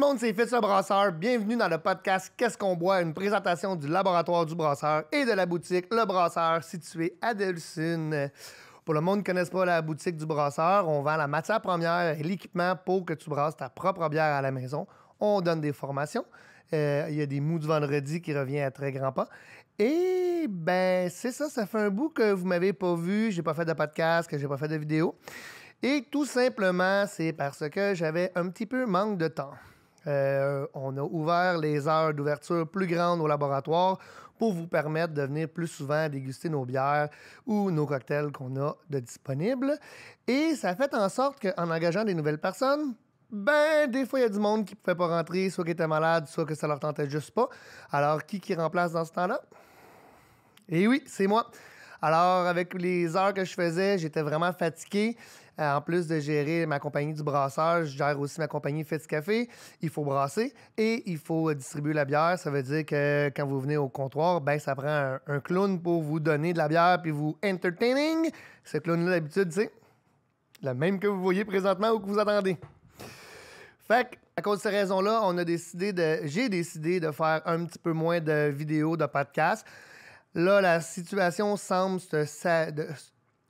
le monde, c'est Fitz le Brasseur. Bienvenue dans le podcast Qu'est-ce qu'on boit Une présentation du laboratoire du brasseur et de la boutique Le Brasseur située à Delcine. Pour le monde qui ne connaisse pas la boutique du brasseur, on vend la matière première et l'équipement pour que tu brasses ta propre bière à la maison. On donne des formations. Euh, il y a des mous du vendredi qui revient à très grands pas. Et ben c'est ça, ça fait un bout que vous m'avez pas vu, j'ai pas fait de podcast, que j'ai pas fait de vidéo. Et tout simplement, c'est parce que j'avais un petit peu manque de temps. Euh, on a ouvert les heures d'ouverture plus grandes au laboratoire pour vous permettre de venir plus souvent déguster nos bières ou nos cocktails qu'on a de disponibles. Et ça fait en sorte qu'en engageant des nouvelles personnes, ben, des fois, il y a du monde qui ne pouvait pas rentrer, soit qui était malade, soit que ça leur tentait juste pas. Alors, qui qui remplace dans ce temps-là? Eh oui, c'est moi. Alors, avec les heures que je faisais, j'étais vraiment fatigué. Euh, en plus de gérer ma compagnie du brassage, je gère aussi ma compagnie Fête Café. Il faut brasser et il faut distribuer la bière. Ça veut dire que quand vous venez au comptoir, ben ça prend un, clown pour vous donner de la bière puis vous entertaining. Ce clown-là, d'habitude, c'est la même que vous voyez présentement ou que vous attendez. Fait à cause de ces raisons-là, on a décidé de, j'ai décidé de faire un petit peu moins de vidéos, de podcasts. Là, la situation semble se,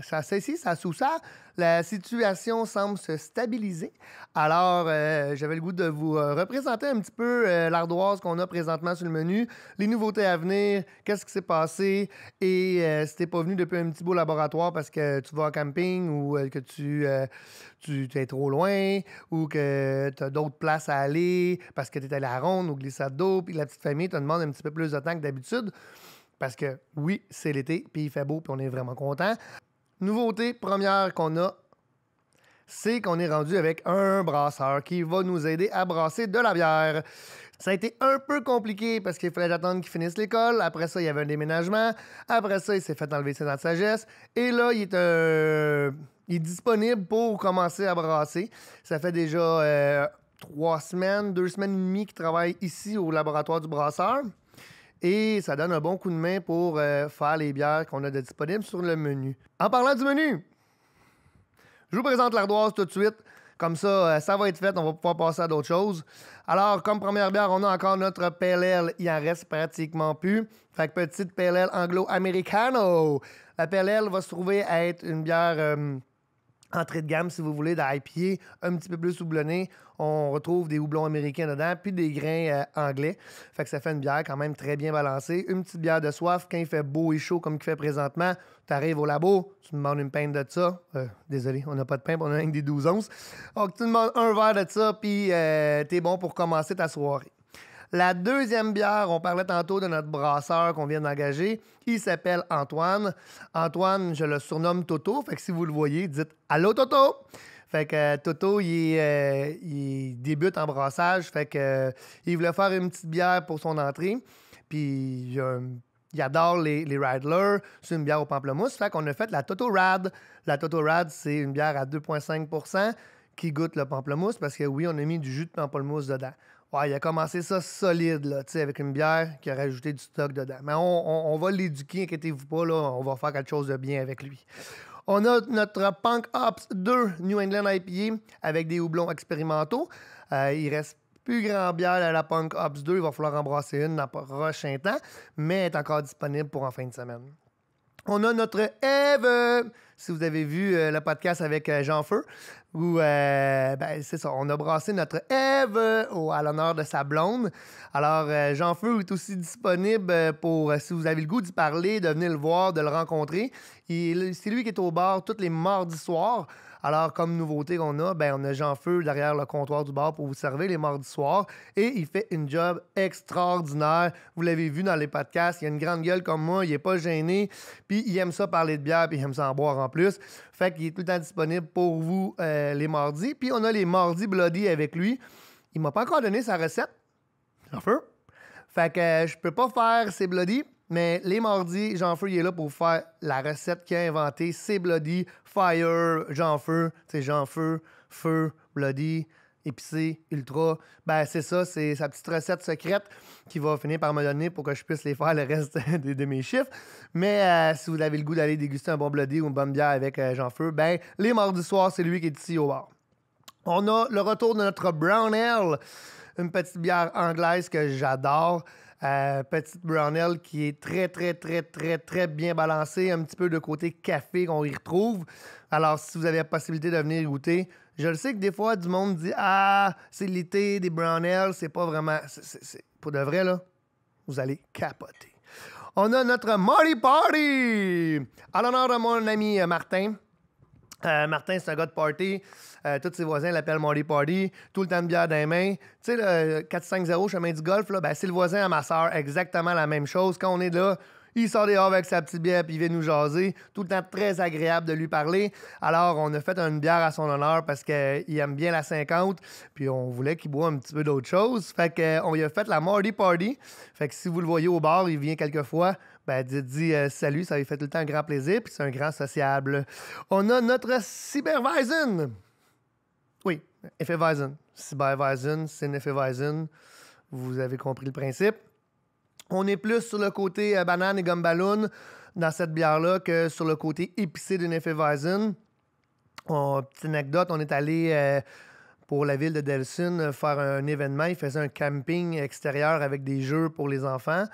ça s'essie, ça sous ça. La situation semble se stabiliser. Alors, euh, j'avais le goût de vous euh, représenter un petit peu euh, l'ardoise qu'on a présentement sur le menu, les nouveautés à venir, qu'est-ce qui s'est passé. Et si t'es pas venu depuis un petit beau laboratoire parce que tu vas en camping ou que tu, tu es trop loin ou que tu as d'autres places à aller parce que tu es allé à la ronde ou glissade d'eau, puis la petite famille te demande un petit peu plus de temps que d'habitude. Parce que oui, c'est l'été, puis il fait beau, puis on est vraiment content. Nouveauté première qu'on a, c'est qu'on est rendu avec un brasseur qui va nous aider à brasser de la bière. Ça a été un peu compliqué parce qu'il fallait attendre qu'il finisse l'école. Après ça, il y avait un déménagement. Après ça, il s'est fait enlever ses sagesse. Et là, euh, il est, disponible pour commencer à brasser. Ça fait déjà euh, trois semaines, deux semaines et demie qu'il travaille ici au laboratoire du brasseur et ça donne un bon coup de main pour euh, faire les bières qu'on a de disponibles sur le menu. En parlant du menu, je vous présente l'ardoise tout de suite. Comme ça, euh, ça va être fait, on va pouvoir passer à d'autres choses. Alors, comme première bière, on a encore notre PLL. Il en reste pratiquement plus. Fait que petite PLL anglo-americano. La PLL va se trouver à être une bière... Euh, entrée de gamme, si vous voulez, d'IPA, un petit peu plus houblonné. On retrouve des houblons américains dedans, puis des grains euh, anglais. Fait que ça fait une bière quand même très bien balancée. Une petite bière de soif, quand il fait beau et chaud comme il fait présentement, tu arrives au labo, tu demandes une pinte de ça. Euh, désolé, on n'a pas de pinte, on a rien des 12 onces. Donc, tu demandes un verre de ça, puis tu euh, t'es bon pour commencer ta soirée. La deuxième bière, on parlait tantôt de notre brasseur qu'on vient d'engager. Il s'appelle Antoine. Antoine, je le surnomme Toto. Fait que si vous le voyez, dites Allô Toto! Fait que euh, Toto, il, euh, il, débute en brassage. Fait que euh, il voulait faire une petite bière pour son entrée. Puis il adore les, les C'est une bière au pamplemousse. Fait qu'on a fait la Toto Rad. La Toto Rad, c'est une bière à 2,5 qui goûte le pamplemousse parce que oui, on a mis du jus de pamplemousse dedans il a commencé ça solide, là, avec une bière qui a rajouté du stock dedans. Mais on, va l'éduquer, inquiétez-vous pas, là, on va faire quelque chose de bien avec lui. On a notre Punk Ops 2 New England IPA avec des houblons expérimentaux. Euh, il reste plus grand bière à la Punk Ops 2. Il va falloir en embrasser une dans le prochain temps, mais elle est encore disponible pour en fin de semaine. On a notre Eve, si vous avez vu euh, le podcast avec euh, Jean Feu, où, euh, ben, c'est ça, on a brassé notre Eve euh, à l'honneur de sa blonde. Alors, euh, Jean Feu est aussi disponible pour, si vous avez le goût d'y parler, de venir le voir, de le rencontrer. C'est lui qui est au bar tous les mardis soirs. Alors, comme nouveauté qu'on a, ben, on a Jean Feu derrière le comptoir du bar pour vous servir les mardis soirs. Et il fait une job extraordinaire. Vous l'avez vu dans les podcasts. Il a une grande gueule comme moi. Il est pas gêné. Puis, il aime ça parler de bière. Puis, il aime ça en boire en plus. Fait qu'il est tout le temps disponible pour vous. Euh, les mardis. Puis on a les mardis bloody avec lui. Il m'a pas encore donné sa recette. jean feu. Fait que euh, je peux pas faire ces bloody, mais les mardis, Jean Feu, il est là pour faire la recette qu'il a inventée. C'est bloody, fire, Jean Feu. C'est Jean Feu, feu, bloody, épicé, ultra. Ben, c'est ça, c'est sa petite recette secrète qui va finir par me donner pour que je puisse les faire le reste de, mes chiffres. Mais euh, si vous avez le goût d'aller déguster un bon bloody ou une bonne bière avec euh, Jean-Feu, ben, les mardis soir, c'est lui qui est ici au bar. On a le retour de notre Brown une petite bière anglaise que j'adore. Euh, petite brown qui est très, très, très, très, très bien balancée. Un petit peu de côté café qu'on y retrouve. Alors, si vous avez la possibilité de venir goûter, je le sais que des fois, du monde dit Ah, c'est l'été, des Brownells, c'est pas vraiment. Pour de vrai, là, vous allez capoter. On a notre Marty Party! À l'honneur de mon ami euh, Martin. Euh, Martin, c'est un gars de party. Euh, tous ses voisins l'appellent Marty Party. Tout le temps de bière dans les mains. Tu sais, le 4-5-0, chemin du golf, là, ben, c'est le voisin à ma soeur. Exactement la même chose. Quand on est là, il sort dehors avec sa petite bière, puis il vient nous jaser. Tout le temps très agréable de lui parler. Alors, on a fait une bière à son honneur parce qu'il euh, aime bien la 50, puis on voulait qu'il boive un petit peu d'autre chose. Fait qu'on euh, lui a fait la Mardi Party. Fait que si vous le voyez au bar, il vient quelquefois ben, dites dit euh, salut, ça lui fait tout le temps un grand plaisir, puis c'est un grand sociable. On a notre Cybervision. Oui, cyber Cybervision, c'est Vous avez compris le principe. On est plus sur le côté euh, banane et gomme dans cette bière-là que sur le côté épicé d'une effet vision. Oh, petite anecdote, on est allé euh, pour la ville de Delsun euh, faire un événement. Il faisait un camping extérieur avec des jeux pour les enfants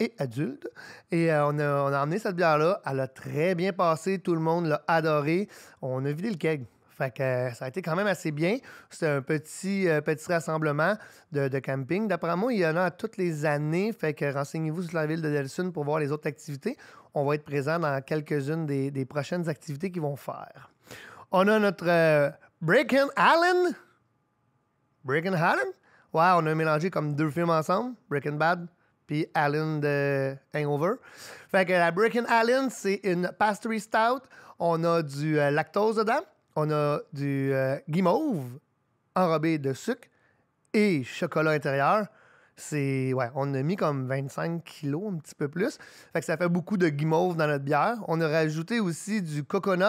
et adultes. Et on, a, on, emmené cette bière-là. Elle a très bien passé. Tout le monde l'a adoré. On a vidé le keg. Fait que euh, ça a été quand même assez bien. C'est un petit, euh, petit rassemblement de, camping. D'après moi, il y en a toutes les années. Fait que renseignez-vous sur la ville de Delsun pour voir les autres activités. On va être présent dans quelques-unes des, prochaines activités qu'ils vont faire. On a notre euh, Breaking Allen. Breaking Allen? Ouais, on a mélangé comme deux films ensemble, Breaking Bad puis Allen de Hangover. Fait que la Breaking Allen, c'est une pastry stout. On a du euh, lactose dedans on a du euh, guimauve enrobé de sucre et chocolat intérieur. C'est. on a mis comme 25 kilos, un petit peu plus. Fait ça fait beaucoup de guimauve dans notre bière. On a rajouté aussi du coconut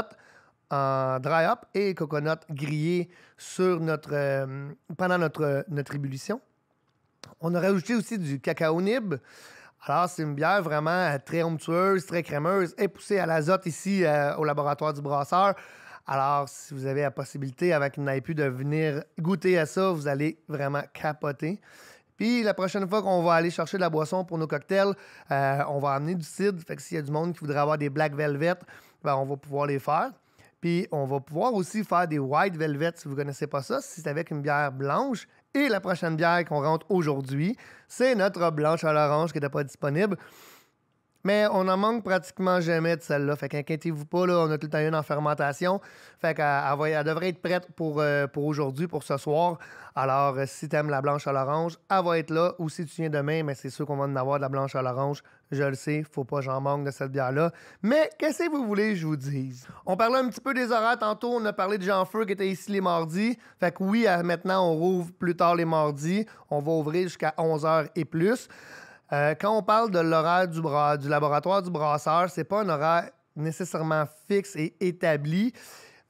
en dry up et coconut grillé sur notre, euh, pendant notre, notre ébullition. On a rajouté aussi du cacao nib. Alors, c'est une bière vraiment euh, très onctueuse, très crémeuse et poussée à l'azote ici au laboratoire du brasseur. Alors, si vous avez la possibilité avec Naipu de venir goûter à ça, vous allez vraiment capoter. Puis la prochaine fois qu'on va aller chercher de la boisson pour nos cocktails, euh, on va amener du cidre. Fait que s'il y a du monde qui voudrait avoir des black velvet, ben, on va pouvoir les faire. Puis on va pouvoir aussi faire des white velvet si vous ne connaissez pas ça. Si c'est avec une bière blanche, et la prochaine bière qu'on rentre aujourd'hui, c'est notre blanche à l'orange qui n'était pas disponible. Mais on en manque pratiquement jamais de celle-là. Fait qu'inquiétez-vous pas, là, on a tout le temps une en fermentation. Fait qu'elle devrait être prête pour, euh, pour aujourd'hui, pour ce soir. Alors, euh, si t'aimes la blanche à l'orange, elle va être là. Ou si tu viens demain, mais c'est sûr qu'on va en avoir de la blanche à l'orange. Je le sais, faut pas j'en manque de cette bière-là. Mais qu'est-ce que vous voulez que je vous dise? On parlait un petit peu des horaires tantôt. On a parlé de Jean-Feu qui était ici les mardis. Fait que oui, maintenant, on rouvre plus tard les mardis. On va ouvrir jusqu'à 11h et plus. Euh, quand on parle de l'horaire du, bras, du laboratoire du brasseur, c'est pas un horaire nécessairement fixe et établi.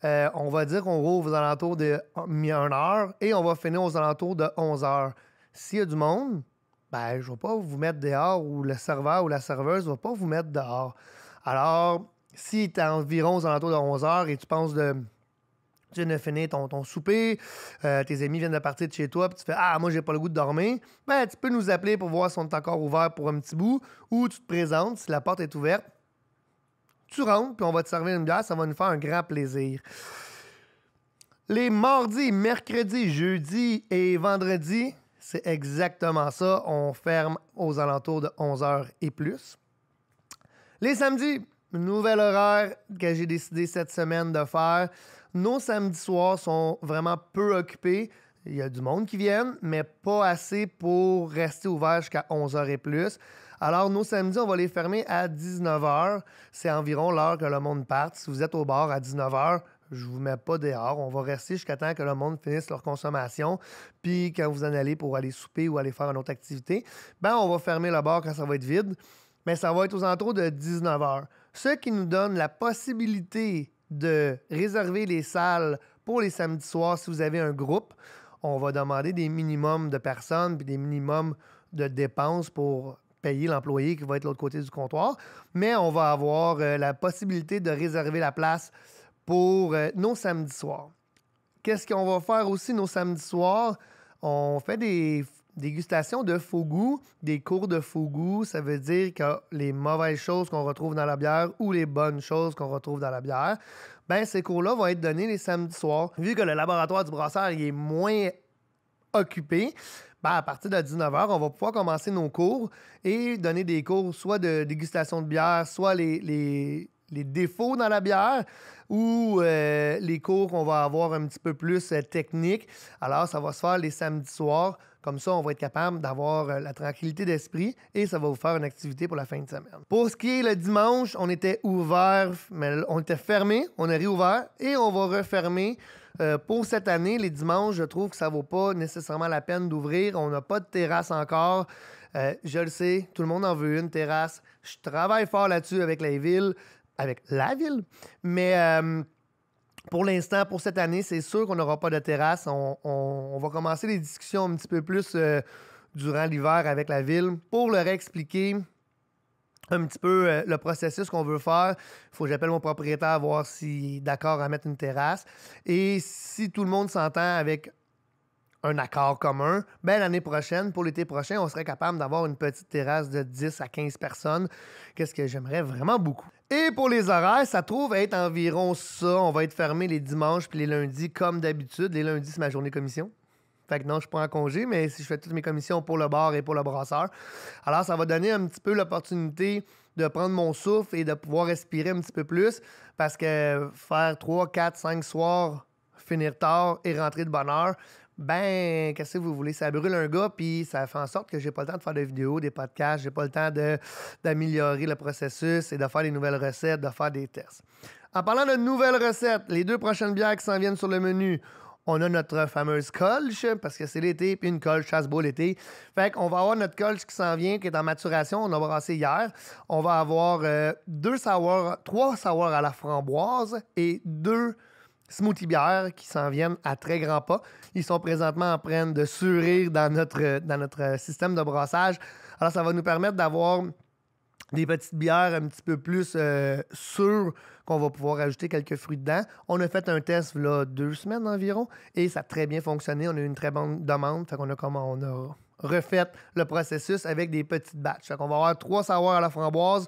Euh, on va dire qu'on rouvre aux alentours de 1h et on va finir aux alentours de 11h. S'il y a du monde, ben, je ne vais pas vous mettre dehors ou le serveur ou la serveuse ne va pas vous mettre dehors. Alors, si tu es environ aux alentours de 11h et tu penses de tu viens de finir ton, souper, euh, tes amis viennent de partir de chez toi, puis tu fais Ah, moi, j'ai pas le goût de dormir. Ben, tu peux nous appeler pour voir si on est encore ouvert pour un petit bout, ou tu te présentes, si la porte est ouverte, tu rentres, puis on va te servir une bière, ça va nous faire un grand plaisir. Les mardis, mercredis, jeudis et vendredis, c'est exactement ça. On ferme aux alentours de 11h et plus. Les samedis, une horaire que j'ai décidé cette semaine de faire. Nos samedis soirs sont vraiment peu occupés. Il y a du monde qui vient, mais pas assez pour rester ouvert jusqu'à 11h et plus. Alors, nos samedis, on va les fermer à 19h. C'est environ l'heure que le monde parte. Si vous êtes au bar à 19h, je vous mets pas dehors. On va rester jusqu'à temps que le monde finisse leur consommation. Puis, quand vous en allez pour aller souper ou aller faire une autre activité, ben, on va fermer le bar quand ça va être vide. Mais ça va être aux alentours de 19h ce qui nous donne la possibilité de réserver les salles pour les samedis soirs si vous avez un groupe. On va demander des minimums de personnes puis des minimums de dépenses pour payer l'employé qui va être de l'autre côté du comptoir. Mais on va avoir euh, la possibilité de réserver la place pour euh, nos samedis soirs. Qu'est-ce qu'on va faire aussi nos samedis soirs? On fait des Dégustation de faux goût, des cours de faux goût, ça veut dire que les mauvaises choses qu'on retrouve dans la bière ou les bonnes choses qu'on retrouve dans la bière, ben ces cours-là vont être donnés les samedis soirs. Vu que le laboratoire du brasseur est moins occupé, ben à partir de 19h, on va pouvoir commencer nos cours et donner des cours soit de dégustation de bière, soit les les défauts dans la bière ou euh, les cours qu'on va avoir un petit peu plus euh, techniques. Alors, ça va se faire les samedis soirs. Comme ça, on va être capable d'avoir euh, la tranquillité d'esprit et ça va vous faire une activité pour la fin de semaine. Pour ce qui est le dimanche, on était ouvert, mais on était fermé, on a réouvert et on va refermer. pour cette année, les dimanches, je trouve que ça vaut pas nécessairement la peine d'ouvrir. On n'a pas de terrasse encore. je le sais, tout le monde en veut une terrasse. Je travaille fort là-dessus avec la ville avec la ville. Mais euh, pour l'instant, pour cette année, c'est sûr qu'on n'aura pas de terrasse. On, va commencer les discussions un petit peu plus euh, durant l'hiver avec la ville pour leur expliquer un petit peu euh, le processus qu'on veut faire. Il faut que j'appelle mon propriétaire voir s'il est d'accord à mettre une terrasse. Et si tout le monde s'entend avec un accord commun, ben, l'année prochaine, pour l'été prochain, on serait capable d'avoir une petite terrasse de 10 à 15 personnes. Qu'est-ce que j'aimerais vraiment beaucoup. Et pour les horaires, ça trouve être environ ça. On va être fermé les dimanches puis les lundis comme d'habitude. Les lundis, c'est ma journée commission. Fait que non, je prends en congé, mais si je fais toutes mes commissions pour le bar et pour le brasseur, alors ça va donner un petit peu l'opportunité de prendre mon souffle et de pouvoir respirer un petit peu plus parce que faire 3, 4, 5 soirs, finir tard et rentrer de bonne heure, ben, qu'est-ce que vous voulez? Ça brûle un gars, puis ça fait en sorte que j'ai pas le temps de faire des vidéos, des podcasts, j'ai pas le temps d'améliorer le processus et de faire des nouvelles recettes, de faire des tests. En parlant de nouvelles recettes, les deux prochaines bières qui s'en viennent sur le menu, on a notre fameuse colche, parce que c'est l'été, puis une colche chasse beau l'été. Fait qu'on va avoir notre colche qui s'en vient, qui est en maturation, on a brassé hier. On va avoir euh, deux sours, trois savoirs à la framboise et deux Smoothie Bière qui s'en viennent à très grands pas. Ils sont présentement en train de surrir dans notre, dans notre euh, système de brassage. Alors, ça va nous permettre d'avoir des petites bières un petit peu plus euh, sûres qu'on va pouvoir ajouter quelques fruits dedans. On a fait un test là deux semaines environ et ça a très bien fonctionné. On a eu une très bonne demande. qu'on a comment on a refait le processus avec des petites batches. Fait qu'on va avoir trois savoirs à la framboise,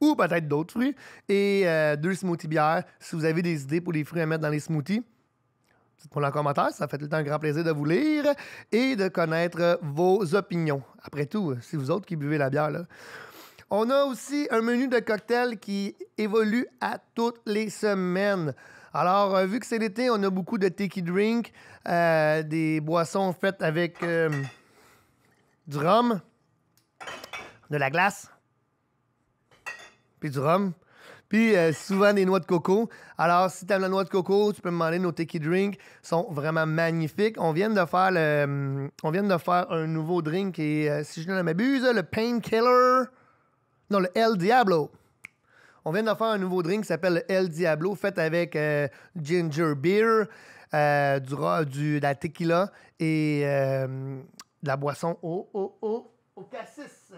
ou peut-être d'autres fruits. Et euh, deux smoothies bières. Si vous avez des idées pour les fruits à mettre dans les smoothies, dites-moi en commentaire. Ça fait tout le temps un grand plaisir de vous lire et de connaître vos opinions. Après tout, c'est vous autres qui buvez la bière. Là. On a aussi un menu de cocktails qui évolue à toutes les semaines. Alors, euh, vu que c'est l'été, on a beaucoup de tiki drink, euh, des boissons faites avec du rhum, de la glace, puis du rhum. Puis euh, souvent des noix de coco. Alors, si tu aimes la noix de coco, tu peux me demander nos Tiki Ils sont vraiment magnifiques. On vient de faire on vient de faire un nouveau drink et euh, si je ne m'abuse, le Painkiller. Non, le El Diablo. On vient de faire un nouveau drink qui s'appelle le El Diablo, fait avec euh, ginger beer, du, du, de la tequila et de la boisson au, au cassis.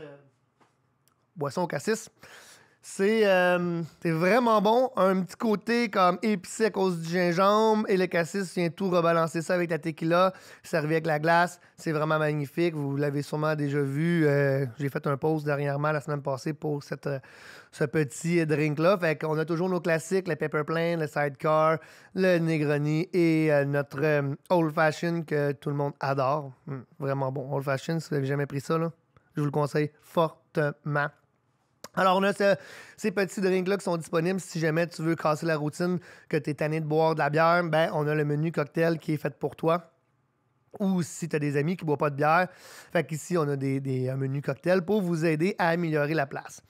Boisson au cassis. Euh, c'est vraiment bon. Un petit côté comme épicé à cause du gingembre et le cassis vient tout rebalancer ça avec la tequila, servi avec la glace. C'est vraiment magnifique. Vous l'avez sûrement déjà vu. Euh, j'ai fait un pause dernièrement la semaine passée pour cette, euh, ce petit drink-là. Fait qu'on a toujours nos classiques, le pepper plain, le sidecar, le Negroni et notre old fashion que tout le monde adore. Hmm, vraiment bon. Old fashion, si vous n'avez jamais pris ça, je vous le conseille fortement. Alors, on a ces petits drinks-là qui sont disponibles si jamais tu veux casser la routine, que tu es tanné de boire de la bière. Ben, on a le menu cocktail qui est fait pour toi. Ou si tu as des amis qui ne boivent pas de bière. Fait qu'ici, on a des, menus un menu cocktail pour vous aider à améliorer la place.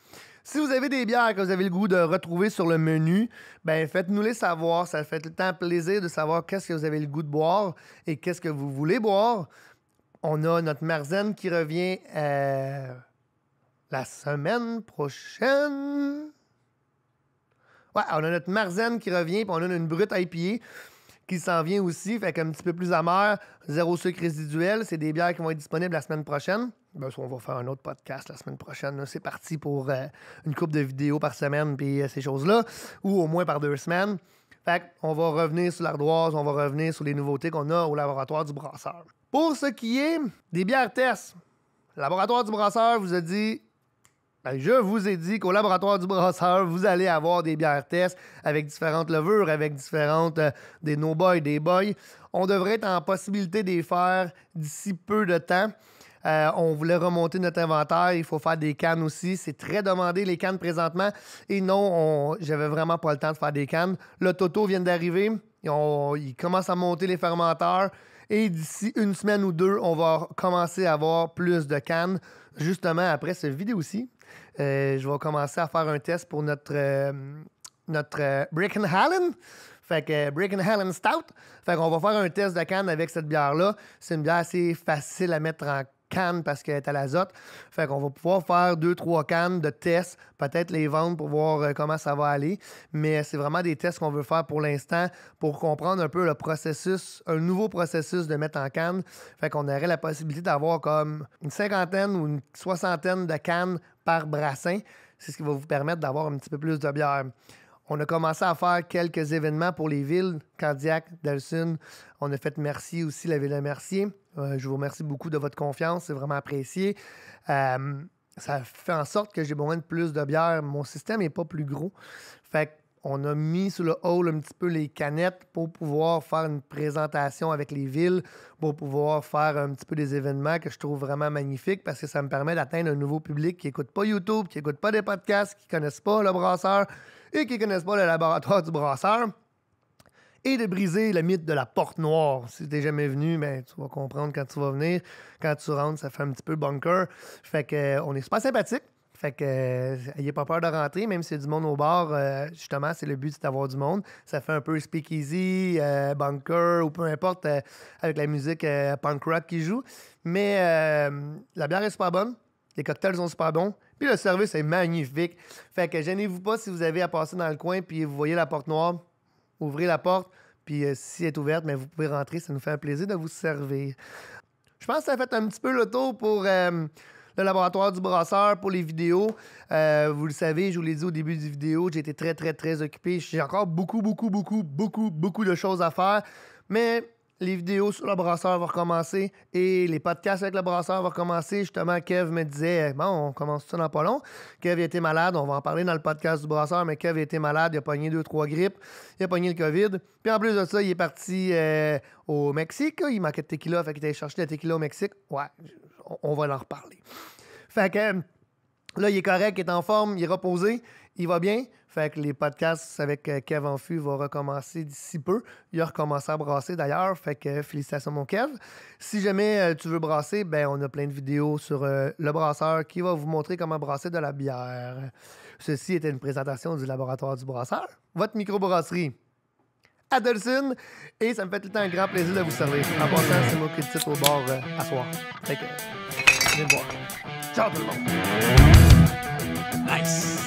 Si vous avez des bières que vous avez le goût de retrouver sur le menu, ben faites-nous les savoir. Ça fait tout le temps plaisir de savoir qu'est-ce que vous avez le goût de boire et qu'est-ce que vous voulez boire. On a notre Marzen qui revient. Euh la semaine prochaine. Ouais, on a notre Marzen qui revient, puis on a une brute IPA qui s'en vient aussi, fait un petit peu plus amère, zéro sucre résiduel. C'est des bières qui vont être disponibles la semaine prochaine. Ben, on va faire un autre podcast la semaine prochaine. C'est parti pour euh, une coupe de vidéos par semaine, puis euh, ces choses-là, ou au moins par deux semaines. Fait on va revenir sur l'ardoise, on va revenir sur les nouveautés qu'on a au laboratoire du brasseur. Pour ce qui est des bières tests, le laboratoire du brasseur vous a dit ben, je vous ai dit qu'au laboratoire du brasseur, vous allez avoir des bières tests avec différentes levures, avec différentes euh, des no-boys, des boys. On devrait être en possibilité de faire d'ici peu de temps. Euh, on voulait remonter notre inventaire. Il faut faire des cannes aussi. C'est très demandé, les cannes présentement. Et non, j'avais vraiment pas le temps de faire des cannes. Le Toto vient d'arriver. Il commence à monter les fermenteurs. Et d'ici une semaine ou deux, on va commencer à avoir plus de cannes. Justement, après cette vidéo-ci, euh, je vais commencer à faire un test pour notre, euh, notre euh, Brickenhallen. Fait que euh, Stout. Fait qu'on va faire un test de canne avec cette bière-là. C'est une bière assez facile à mettre en cannes parce qu'elle est à l'azote. Fait qu'on va pouvoir faire deux, trois cannes de tests, peut-être les vendre pour voir euh, comment ça va aller. Mais c'est vraiment des tests qu'on veut faire pour l'instant pour comprendre un peu le processus, un nouveau processus de mettre en canne. Fait qu'on aurait la possibilité d'avoir comme une cinquantaine ou une soixantaine de cannes par brassin. C'est ce qui va vous permettre d'avoir un petit peu plus de bière. On a commencé à faire quelques événements pour les villes, Candiac, Delsun. On a fait merci aussi, la ville de Mercier. Euh, je vous remercie beaucoup de votre confiance, c'est vraiment apprécié. Euh, ça fait en sorte que j'ai besoin de plus de bière. Mon système n'est pas plus gros. Fait on a mis sous le hall un petit peu les canettes pour pouvoir faire une présentation avec les villes, pour pouvoir faire un petit peu des événements que je trouve vraiment magnifiques parce que ça me permet d'atteindre un nouveau public qui n'écoute pas YouTube, qui n'écoute pas des podcasts, qui ne connaissent pas le brasseur, et qui connaissent pas le laboratoire du brasseur et de briser le mythe de la porte noire. Si n'es jamais venu, mais ben, tu vas comprendre quand tu vas venir. Quand tu rentres, ça fait un petit peu bunker. Fait que euh, on est super sympathique. Fait que n'y euh, pas peur de rentrer, même s'il y a du monde au bar, euh, justement, c'est le but, c'est d'avoir du monde. Ça fait un peu speakeasy, bunker ou peu importe, avec la musique punk rock qui joue. Mais la bière est super bonne, les cocktails sont super bons. Puis le service est magnifique. Fait que gênez-vous pas si vous avez à passer dans le coin puis vous voyez la porte noire, ouvrez la porte, puis euh, si elle est ouverte, mais vous pouvez rentrer. Ça nous fait un plaisir de vous servir. Je pense que ça a fait un petit peu le tour pour euh, le laboratoire du brasseur, pour les vidéos. Euh, vous le savez, je vous l'ai dit au début du vidéo, j'ai été très, très, très occupé. J'ai encore beaucoup, beaucoup, beaucoup, beaucoup, beaucoup de choses à faire. Mais les vidéos sur le brasseur vont recommencer et les podcasts avec le brasseur vont recommencer. Justement, Kev me disait, bon, on commence ça dans pas long. Kev était malade, on va en parler dans le podcast du brasseur, mais Kev était malade, il a pogné deux, trois grippes, il a pogné le COVID. Puis en plus de ça, il est parti euh, au Mexique, il manquait de tequila, fait qu'il était chercher de la tequila au Mexique. Ouais, on, va en reparler. Fait que. Là, il est correct, il est en forme, il est reposé, il va bien. Fait que les podcasts avec euh, Kev Enfu vont recommencer d'ici peu. Il a recommencé à brasser d'ailleurs. Fait que euh, félicitations, mon Kev. Si jamais euh, tu veux brasser, ben on a plein de vidéos sur le brasseur qui va vous montrer comment brasser de la bière. Ceci était une présentation du laboratoire du brasseur, votre microbrasserie. Adelson, et ça me fait tout le temps un grand plaisir de vous servir. En passant, c'est mon critique au bord à soi. Fait que, Ciao tout le monde! Nice.